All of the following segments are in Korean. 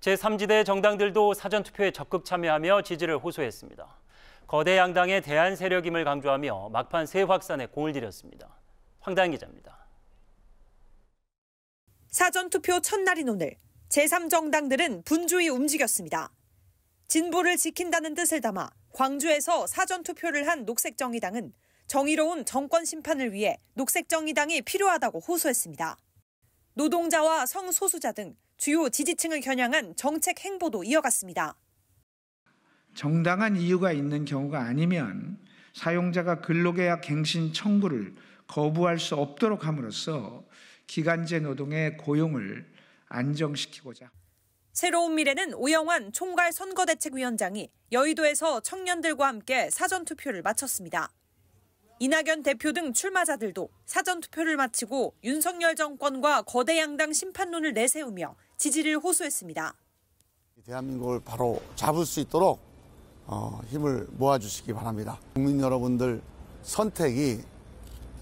제3지대 정당들도 사전투표에 적극 참여하며 지지를 호소했습니다. 거대 양당의 대한 세력임을 강조하며 막판 세 확산에 공을 들였습니다. 황다현 기자입니다. 사전투표 첫날인 오늘 제3정당들은 분주히 움직였습니다. 진보를 지킨다는 뜻을 담아 광주에서 사전투표를 한 녹색정의당은 정의로운 정권 심판을 위해 녹색정의당이 필요하다고 호소했습니다. 노동자와 성소수자 등 주요 지지층을 겨냥한 정책 행보도 이어갔습니다. 정당한 이유가 있는 경우가 아니면 사용자가 근로계약 갱신 청구를 거부할 수 없도록 함으로써 기간제 노동의 고용을 안정시키고자. 새로운 미래는 오영환 총괄 선거대책위원장이 여의도에서 청년들과 함께 사전투표를 마쳤습니다. 이낙연 대표 등 출마자들도 사전투표를 마치고 윤석열 정권과 거대 양당 심판론을 내세우며 지지를 호소했습니다. 대한민국을 바로 잡을 수 있도록 어, 힘을 모아주시기 바랍니다. 국민 여러분들 선택이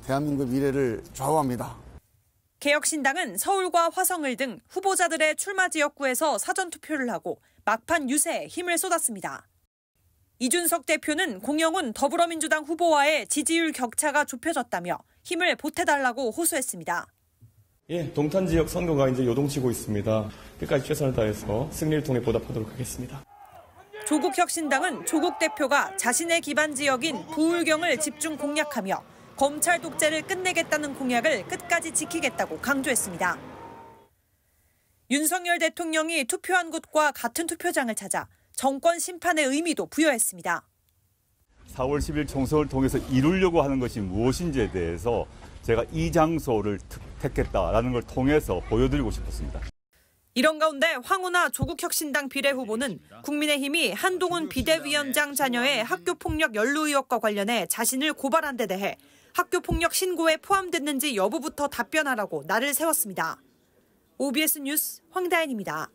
대한민국 미래를 좌우합니다. 개혁신당은 서울과 화성을 등 후보자들의 출마 지역구에서 사전투표를 하고 막판 유세에 힘을 쏟았습니다. 이준석 대표는 공영훈 더불어민주당 후보와의 지지율 격차가 좁혀졌다며 힘을 보태달라고 호소했습니다. 예, 동탄 지역 선거가 이제 요동치고 있습니다. 끝까지 최선을 다해서 승리를 통해 보답하도록 하겠습니다. 조국 혁신당은 조국 대표가 자신의 기반 지역인 부울경을 집중 공략하며 검찰 독재를 끝내겠다는 공약을 끝까지 지키겠다고 강조했습니다. 윤석열 대통령이 투표한 곳과 같은 투표장을 찾아 정권 심판의 의미도 부여했습니다. 4월 10일 총선을 통해서 이루려고 하는 것이 무엇인지에 대해서 제가 이 장소를 택했다라는 걸 통해서 보여드리고 싶었습니다. 이런 가운데 황우나 조국혁신당 비례후보는 국민의힘이 한동훈 비대위원장 자녀의 학교폭력 연루 의혹과 관련해 자신을 고발한 데 대해 학교폭력 신고에 포함됐는지 여부부터 답변하라고 날을 세웠습니다. OBS 뉴스 황다현입니다.